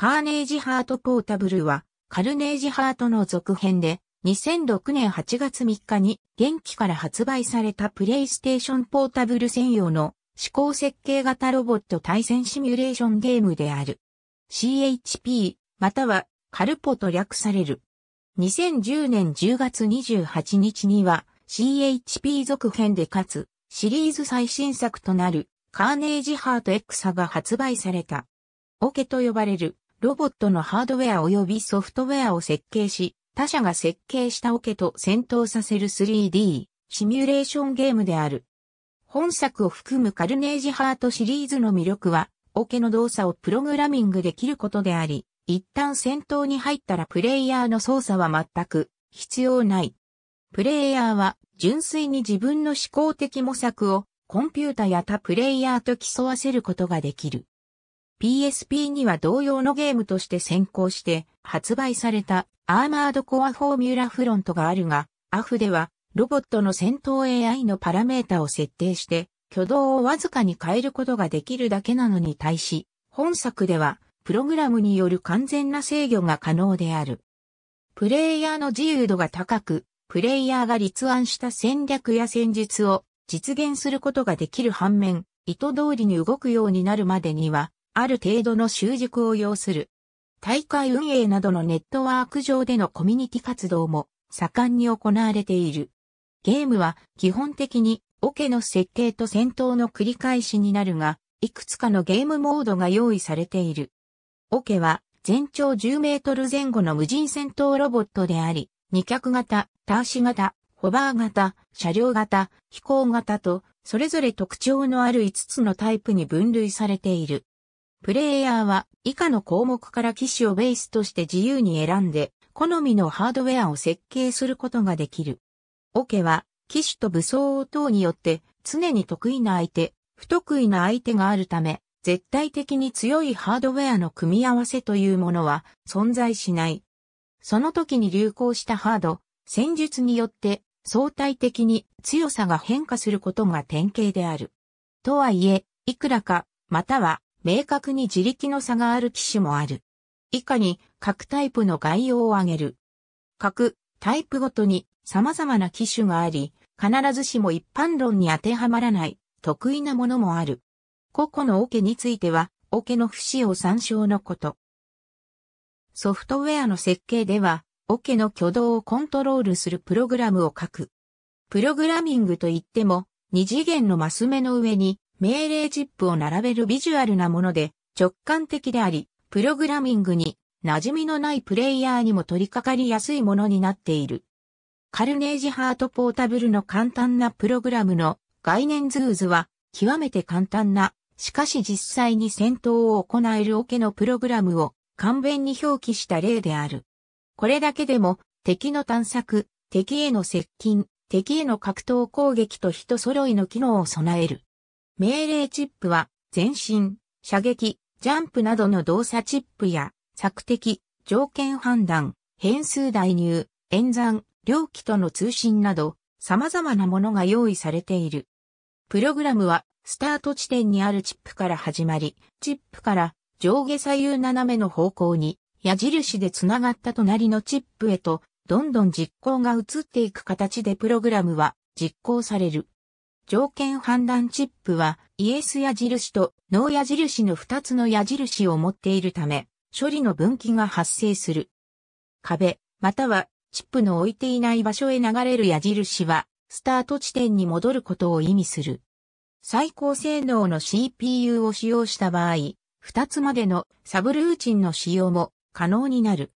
カーネージハートポータブルは、カルネージハートの続編で、2006年8月3日に、元気から発売されたプレイステーションポータブル専用の、思考設計型ロボット対戦シミュレーションゲームである。CHP、または、カルポと略される。2010年10月28日には、CHP 続編でかつ、シリーズ最新作となる、カーネージハート X が発売された。オケと呼ばれるロボットのハードウェア及びソフトウェアを設計し、他社が設計したオケと戦闘させる 3D シミュレーションゲームである。本作を含むカルネージハートシリーズの魅力は、オケの動作をプログラミングできることであり、一旦戦闘に入ったらプレイヤーの操作は全く必要ない。プレイヤーは純粋に自分の思考的模索をコンピュータや他プレイヤーと競わせることができる。PSP には同様のゲームとして先行して発売されたアーマードコアフォーミュラフロントがあるが、アフではロボットの戦闘 AI のパラメータを設定して挙動をわずかに変えることができるだけなのに対し、本作ではプログラムによる完全な制御が可能である。プレイヤーの自由度が高く、プレイヤーが立案した戦略や戦術を実現することができる反面、意図通りに動くようになるまでにはある程度の習熟を要する。大会運営などのネットワーク上でのコミュニティ活動も盛んに行われている。ゲームは基本的にオケの設計と戦闘の繰り返しになるが、いくつかのゲームモードが用意されている。オケは全長10メートル前後の無人戦闘ロボットであり、二脚型、ターシ型、ホバー型、車両型、飛行型と、それぞれ特徴のある5つのタイプに分類されている。プレイヤーは以下の項目から機種をベースとして自由に選んで、好みのハードウェアを設計することができる。オケは、機種と武装等によって常に得意な相手、不得意な相手があるため、絶対的に強いハードウェアの組み合わせというものは存在しない。その時に流行したハード、戦術によって相対的に強さが変化することが典型である。とはいえ、いくらか、または明確に自力の差がある機種もある。以下に各タイプの概要を挙げる。各タイプごとに様々な機種があり、必ずしも一般論に当てはまらない得意なものもある。個々のオ、ケについては、オ、ケの不使用参照のこと。ソフトウェアの設計では、オ、ケの挙動をコントロールするプログラムを書く。プログラミングといっても、二次元のマス目の上に命令チップを並べるビジュアルなもので直感的であり、プログラミングに馴染みのないプレイヤーにも取り掛かりやすいものになっている。カルネージハートポータブルの簡単なプログラムの概念ズーズは極めて簡単な、しかし実際に戦闘を行えるオケのプログラムを簡便に表記した例である。これだけでも敵の探索、敵への接近、敵への格闘攻撃と人揃いの機能を備える。命令チップは、前進、射撃、ジャンプなどの動作チップや、索敵、条件判断、変数代入、演算、両機との通信など、様々なものが用意されている。プログラムは、スタート地点にあるチップから始まり、チップから上下左右斜めの方向に矢印でつながった隣のチップへと、どんどん実行が移っていく形でプログラムは実行される。条件判断チップはイエス矢印とノー矢印の2つの矢印を持っているため、処理の分岐が発生する。壁、またはチップの置いていない場所へ流れる矢印は、スタート地点に戻ることを意味する。最高性能の CPU を使用した場合、2つまでのサブルーチンの使用も可能になる。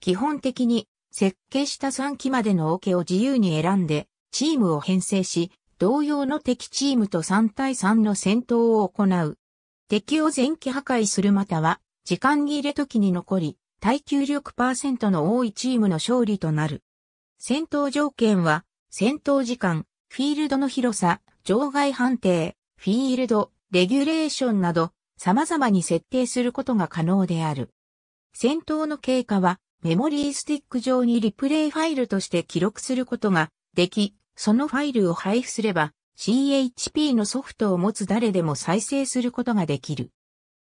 基本的に設計した3機までのオ、OK、ケを自由に選んでチームを編成し、同様の敵チームと3対3の戦闘を行う。敵を前期破壊するまたは、時間切れ時に残り、耐久力パーセントの多いチームの勝利となる。戦闘条件は、戦闘時間、フィールドの広さ、場外判定、フィールド、レギュレーションなど、様々に設定することが可能である。戦闘の経過は、メモリースティック上にリプレイファイルとして記録することができ、そのファイルを配布すれば、CHP のソフトを持つ誰でも再生することができる。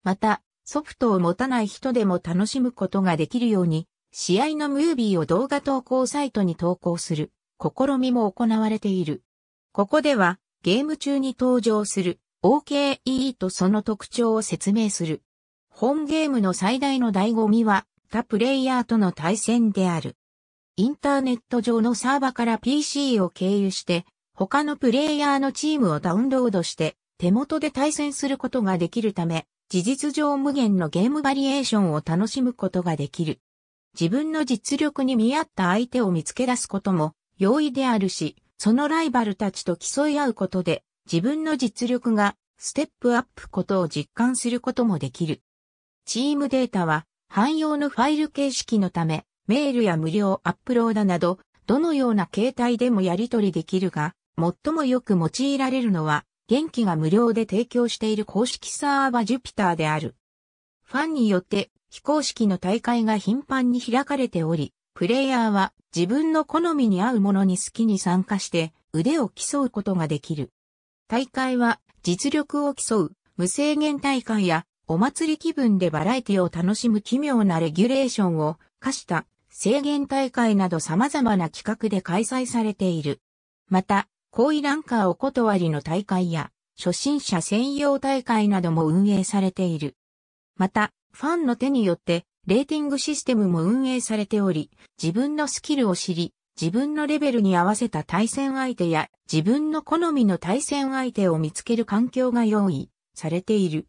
また、ソフトを持たない人でも楽しむことができるように、試合のムービーを動画投稿サイトに投稿する試みも行われている。ここではゲーム中に登場する OKE とその特徴を説明する。本ゲームの最大の醍醐味は他プレイヤーとの対戦である。インターネット上のサーバから PC を経由して、他のプレイヤーのチームをダウンロードして、手元で対戦することができるため、事実上無限のゲームバリエーションを楽しむことができる。自分の実力に見合った相手を見つけ出すことも容易であるし、そのライバルたちと競い合うことで、自分の実力がステップアップことを実感することもできる。チームデータは汎用のファイル形式のため、メールや無料アップロードなど、どのような形態でもやり取りできるが、最もよく用いられるのは、元気が無料で提供している公式サーバジュピターである。ファンによって非公式の大会が頻繁に開かれており、プレイヤーは自分の好みに合うものに好きに参加して腕を競うことができる。大会は実力を競う無制限大会やお祭り気分でバラエティを楽しむ奇妙なレギュレーションを課した制限大会など様々な企画で開催されている。また、高位ランカーお断りの大会や、初心者専用大会なども運営されている。また、ファンの手によって、レーティングシステムも運営されており、自分のスキルを知り、自分のレベルに合わせた対戦相手や自分の好みの対戦相手を見つける環境が用意されている。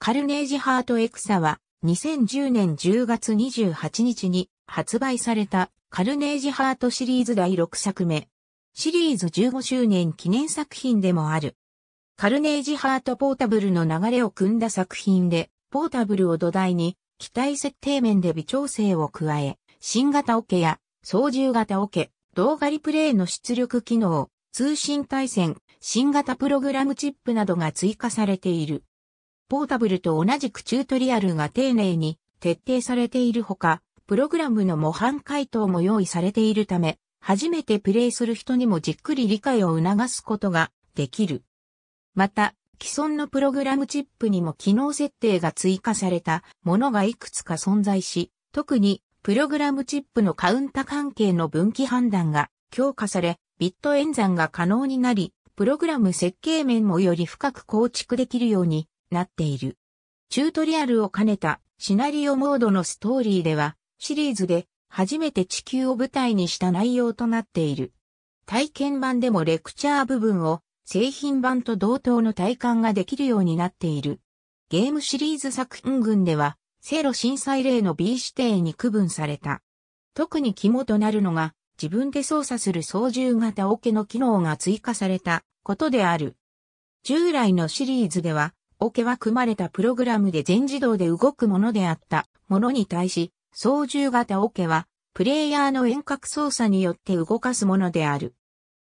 カルネージハートエクサは2010年10月28日に発売されたカルネージハートシリーズ第6作目。シリーズ15周年記念作品でもある。カルネージハートポータブルの流れを組んだ作品で、ポータブルを土台に、機体設定面で微調整を加え、新型オケや操縦型オケ、動画リプレイの出力機能、通信対戦、新型プログラムチップなどが追加されている。ポータブルと同じくチュートリアルが丁寧に徹底されているほか、プログラムの模範回答も用意されているため、初めてプレイする人にもじっくり理解を促すことができる。また、既存のプログラムチップにも機能設定が追加されたものがいくつか存在し、特にプログラムチップのカウンタ関係の分岐判断が強化され、ビット演算が可能になり、プログラム設計面もより深く構築できるようになっている。チュートリアルを兼ねたシナリオモードのストーリーでは、シリーズで初めて地球を舞台にした内容となっている。体験版でもレクチャー部分を製品版と同等の体感ができるようになっている。ゲームシリーズ作品群では、セロ震災例の B 指定に区分された。特に肝となるのが、自分で操作する操縦型オケの機能が追加されたことである。従来のシリーズでは、オケは組まれたプログラムで全自動で動くものであったものに対し、操縦型オケは、プレイヤーの遠隔操作によって動かすものである。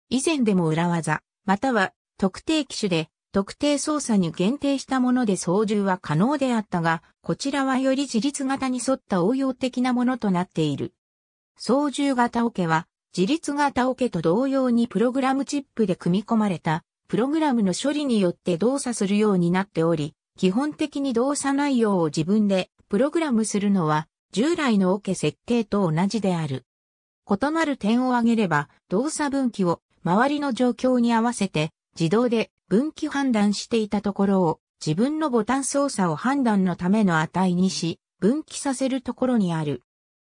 以前でも裏技、または特定機種で特定操作に限定したもので操縦は可能であったが、こちらはより自立型に沿った応用的なものとなっている。操縦型オケは、自立型オケと同様にプログラムチップで組み込まれた、プログラムの処理によって動作するようになっており、基本的に動作内容を自分でプログラムするのは従来のオケ設計と同じである。異なる点を挙げれば、動作分岐を周りの状況に合わせて自動で分岐判断していたところを自分のボタン操作を判断のための値にし、分岐させるところにある。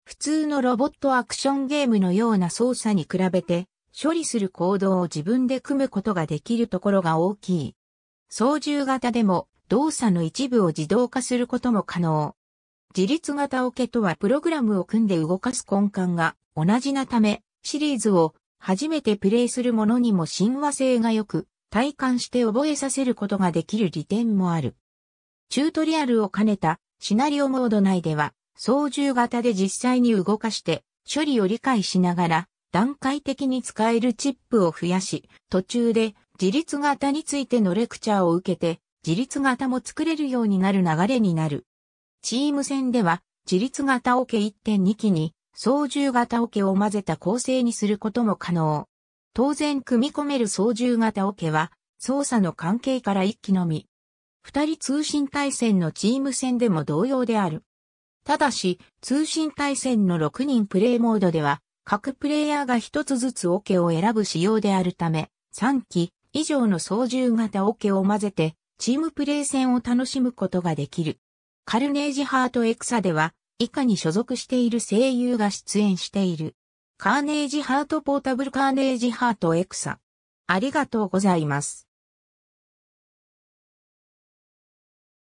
普通のロボットアクションゲームのような操作に比べて、処理する行動を自分で組むことができるところが大きい。操縦型でも動作の一部を自動化することも可能。自立型オケとはプログラムを組んで動かす根幹が同じなため、シリーズを初めてプレイする者にも親和性が良く、体感して覚えさせることができる利点もある。チュートリアルを兼ねたシナリオモード内では、操縦型で実際に動かして処理を理解しながら、段階的に使えるチップを増やし、途中で自立型についてのレクチャーを受けて、自立型も作れるようになる流れになる。チーム戦では、自立型オケ1.2機に、操縦型オケを混ぜた構成にすることも可能。当然組み込める操縦型オケは、操作の関係から1機のみ。二人通信対戦のチーム戦でも同様である。ただし、通信対戦の6人プレイモードでは、各プレイヤーが1つずつオケを選ぶ仕様であるため、3機以上の操縦型オケを混ぜて、チームプレイ戦を楽しむことができる。カルネージハートエクサでは、以下に所属している声優が出演している。カーネージハートポータブルカーネージハートエクサ。ありがとうございます。